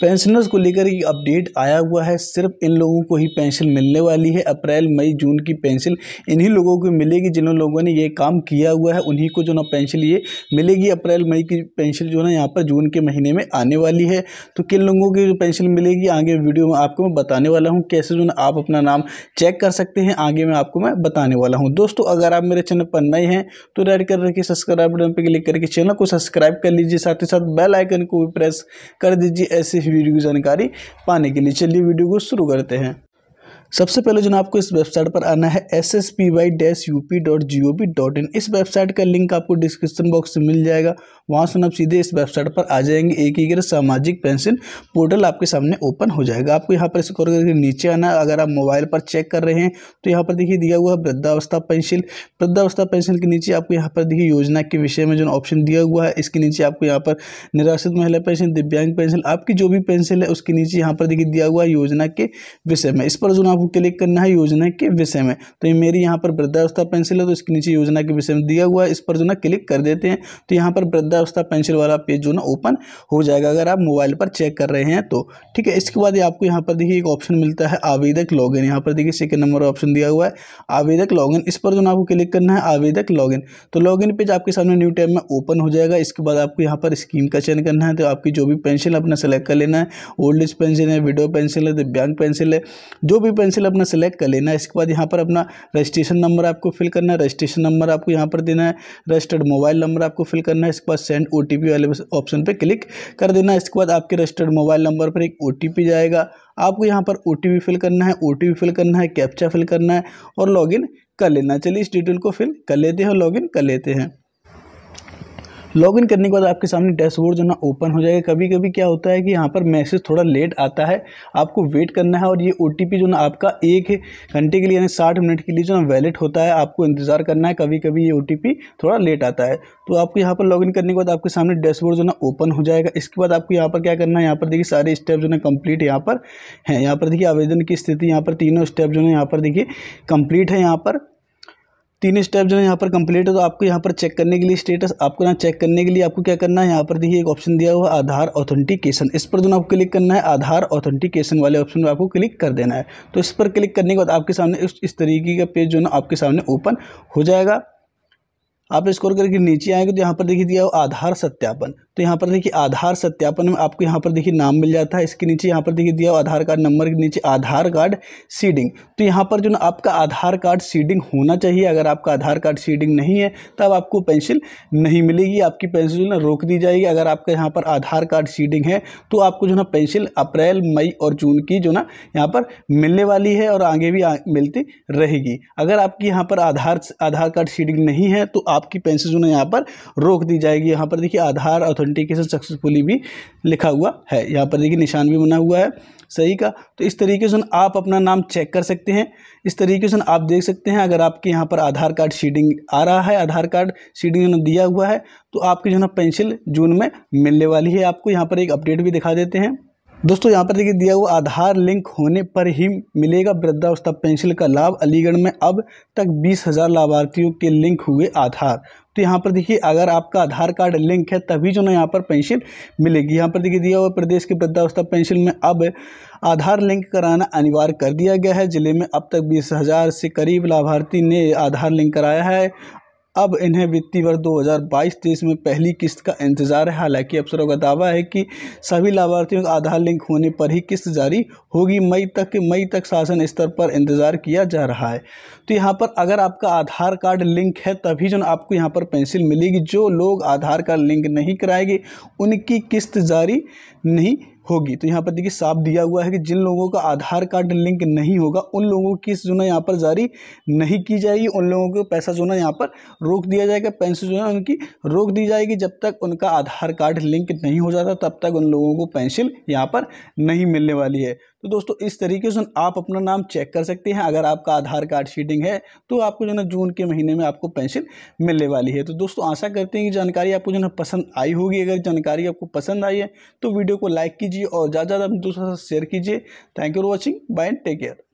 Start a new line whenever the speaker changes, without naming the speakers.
pensioners को लेकर एक अपडेट आया हुआ है सिर्फ इन लोगों को ही पेंशन मिलने वाली है अप्रैल मई जून की पेंशन इन्हीं लोगों को मिलेगी जिन लोगों ने ये काम किया हुआ है उन्हीं को जो ना पेंशन ये मिलेगी अप्रैल मई की पेंशन जो ना यहाँ पर जून के महीने में आने वाली है तो किन लोगों की जो पेंशन मिलेगी आगे वीडियो में आपको मैं बताने वाला हूँ कैसे जो ना आप अपना नाम चेक कर सकते हैं आगे मैं आपको मैं बताने वाला हूँ दोस्तों अगर आप मेरे चैनल पर नए हैं तो रेड कर रखिए सब्सक्राइब बटन पर क्लिक करके चैनल को सब्सक्राइब कर लीजिए साथ ही साथ बेल आइकन को भी प्रेस कर दीजिए ऐसे इस वीडियो की जानकारी पाने के लिए चलिए वीडियो को शुरू करते हैं सबसे पहले जो आपको इस वेबसाइट पर आना है S S P Y dash U P dot G O V dot in इस वेबसाइट का लिंक आपको डिस्क्रिप्शन बॉक्स में मिल जाएगा वहाँ से आप सीधे इस वेबसाइट पर आ जाएंगे एकीकृत सामाजिक पेंशन पोर्टल आपके सामने ओपन हो जाएगा आपको यहाँ पर स्क्रॉल करके नीचे आना है अगर आप मोबाइल पर चेक कर रहे हैं तो यहाँ पर देखिए दिया हुआ है वृद्धावस्था पेंशन वृद्धावस्था पेंशन के नीचे आपको यहाँ पर देखिए योजना के विषय में जो ऑप्शन दिया हुआ है इसके नीचे आपको यहाँ पर निराश्रित महिला पेंशन दिव्यांग पेंशन आपकी जो भी पेंशन है उसके नीचे यहाँ पर देखिए दिया हुआ है योजना के विषय में इस पर जो आपको क्लिक करना है योजना के विषय में तो ये मेरी यहाँ पर वृद्धावस्था पेंसिल है तो इसके नीचे योजना के विषय में दिया हुआ है इस पर जो ना क्लिक कर देते हैं तो यहाँ पर वृद्धावस्था पेंसिल वाला पेज जो ना ओपन हो जाएगा अगर आप मोबाइल पर चेक कर रहे हैं तो ठीक है इसके बाद आपको यहाँ पर देखिए एक ऑप्शन मिलता है आवेदक लॉग इन पर देखिए सेकेंड नंबर ऑप्शन दिया हुआ है आवेदक लॉग इस पर जो ना आपको क्लिक करना है आवेदक लॉग तो लॉग पेज आपके सामने न्यू टैब में ओपन हो जाएगा इसके बाद आपको यहाँ पर स्कीम का चयन करना है तो आपकी जो भी पेंशन अपना सेलेक्ट कर लेना है ओल्ड एज पेंशन है विडो पेंशन है दिव्यांग पेंशन है जो भी पेंसिल अपना सेलेक्ट कर लेना है इसके बाद यहाँ पर अपना रजिस्ट्रेशन नंबर आपको फिल करना है रजिस्ट्रेशन नंबर आपको यहाँ पर देना है रजिस्टर्ड मोबाइल नंबर आपको फिल करना है इसके बाद सेंड ओ वाले ऑप्शन पर क्लिक कर देना है इसके बाद आपके रजिस्टर्ड मोबाइल नंबर पर एक ओ जाएगा आपको यहाँ पर ओ फिल करना है ओ फिल करना है कैप्चा फिल करना है और लॉगिन कर लेना चलिए इस डिटेल को फिल कर लेते हैं और लॉगिन कर लेते हैं लॉगिन करने के बाद आपके सामने डैशबोर्ड जो ना ओपन हो जाएगा कभी कभी क्या होता है कि यहाँ पर मैसेज थोड़ा लेट आता है आपको वेट करना है और ये ओ जो ना आपका एक घंटे के लिए यानी साठ मिनट के लिए जो ना वैलिड होता है आपको इंतज़ार करना है कभी कभी ये ओ थोड़ा लेट आता है तो आपको यहाँ पर लॉगिन करने के बाद आपके सामने डैशबोर्ड जो ना ओपन हो जाएगा इसके बाद आपको यहाँ पर क्या करना है यहाँ पर देखिए सारे स्टेप जो ना कंप्लीट यहाँ पर हैं यहाँ पर देखिए आवेदन की स्थिति यहाँ पर तीनों स्टेप जो है यहाँ पर देखिए कंप्लीट है यहाँ पर तीन स्टेप जो है यहाँ पर कंप्लीट है तो आपको यहाँ पर चेक करने के लिए स्टेटस आपको यहाँ चेक करने के लिए आपको क्या करना है यहाँ पर देखिए एक ऑप्शन दिया हुआ आधार ऑथेंटिकेशन इस पर जो आपको क्लिक करना है आधार ऑथेंटिकेशन वाले ऑप्शन में आपको क्लिक कर देना है तो इस पर क्लिक करने के बाद आपके सामने इस, इस तरीके का पेज जो है आपके सामने ओपन हो जाएगा आप स्कोर करके नीचे आएंगे तो यहाँ पर देखिए दिया आधार सत्यापन तो यहाँ पर देखिए आधार सत्यापन में आपको यहाँ पर देखिए नाम मिल जाता है इसके नीचे यहाँ पर देखिए दिया आधार कार्ड नंबर के नीचे आधार कार्ड सीडिंग तो यहाँ पर जो ना आपका आधार कार्ड सीडिंग होना चाहिए अगर आपका आधार कार्ड सीडिंग नहीं है तब आपको पेंसिल नहीं मिलेगी आपकी पेंसिल ना रोक दी जाएगी अगर आपका यहाँ पर आधार कार्ड सीडिंग है तो आपको जो ना पेंसिल अप्रैल मई और जून की जो ना यहाँ पर मिलने वाली है और आगे भी मिलती रहेगी अगर आपकी यहाँ पर आधार आधार कार्ड सीडिंग नहीं है तो आपकी पेंसिल जो ना यहाँ पर रोक दी जाएगी यहाँ पर देखिए आधार अथॉरिटी ऑथेंटिकेशन सक्सेसफुली भी लिखा हुआ है यहाँ पर देखिए निशान भी बना हुआ है सही का तो इस तरीके से आप अपना नाम चेक कर सकते हैं इस तरीके से आप देख सकते हैं अगर आपके यहाँ पर आधार कार्ड शीडिंग आ रहा है आधार कार्ड शीडिंग जो दिया हुआ है तो आपकी जो है पेंसिल जून में मिलने वाली है आपको यहाँ पर एक अपडेट भी दिखा देते हैं दोस्तों यहाँ पर देखिए दिया हुआ आधार लिंक होने पर ही मिलेगा वृद्धावस्था पेंशन का लाभ अलीगढ़ में अब तक बीस हज़ार लाभार्थियों के लिंक हुए आधार तो यहाँ पर देखिए अगर आपका आधार कार्ड लिंक है तभी जो ना यहाँ पर पेंशन मिलेगी यहाँ पर देखिए दिया हुआ प्रदेश की वृद्धावस्था पेंशन में अब आधार लिंक कराना अनिवार्य कर दिया गया है जिले में अब तक बीस हज़ार से करीब लाभार्थी ने आधार लिंक कराया है अब इन्हें वित्तीय वर्ष 2022-23 में पहली किस्त का इंतजार है हालांकि अफसरों का दावा है कि सभी लाभार्थियों का आधार लिंक होने पर ही किस्त जारी होगी मई तक मई तक शासन स्तर पर इंतजार किया जा रहा है तो यहाँ पर अगर आपका आधार कार्ड लिंक है तभी जो आपको यहाँ पर पेंसिल मिलेगी जो लोग आधार कार्ड लिंक नहीं कराएंगे उनकी किस्त जारी नहीं होगी तो यहाँ पर देखिए साफ दिया हुआ है कि जिन लोगों का आधार कार्ड लिंक नहीं होगा उन लोगों की जो ना यहाँ पर जारी नहीं की जाएगी उन लोगों को पैसा जो ना यहाँ पर रोक दिया जाएगा पेंशन जो है उनकी रोक दी जाएगी जब तक उनका आधार कार्ड लिंक नहीं हो जाता तब तक उन लोगों को पेंशन यहाँ पर नहीं मिलने वाली है तो दोस्तों इस तरीके से आप अपना नाम चेक कर सकते हैं अगर आपका आधार कार्ड शीटिंग है तो आपको जो है जून के महीने में आपको पेंशन मिलने वाली है तो दोस्तों आशा करते हैं कि जानकारी आपको जो है पसंद आई होगी अगर जानकारी आपको पसंद आई है तो वीडियो को लाइक कीजिए कीजिए और ज़्यादा से ज़्यादा दूसरे साथ शेयर कीजिए thank you for watching bye and take care